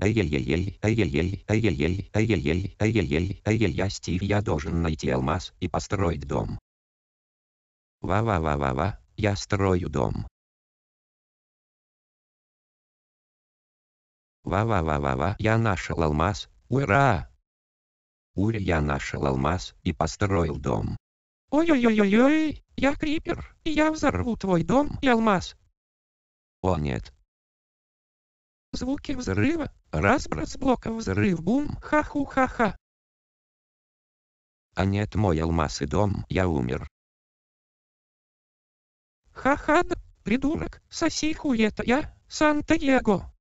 Ай-яй-яй, ай-яй-яй, ай-яй-яй, ай-яй-яй, ай-яй-яй, ай-яй-яй, Стив, я должен найти алмаз и построить дом. Ва-ва-ва-ва-ва, я строю дом. Ва-ва-ва-ва-ва, я нашел алмаз, ура! Ура, я нашел алмаз и построил дом. Ой-ой-ой-ой-ой, я крипер, и я взорву твой дом и алмаз. О нет, Звуки взрыва, разброс блока взрыв бум, ха-ху-ха-ха. А нет, мой алмаз и дом, я умер. Ха-ха, да придурок, соси хуета я, Сан-Диего.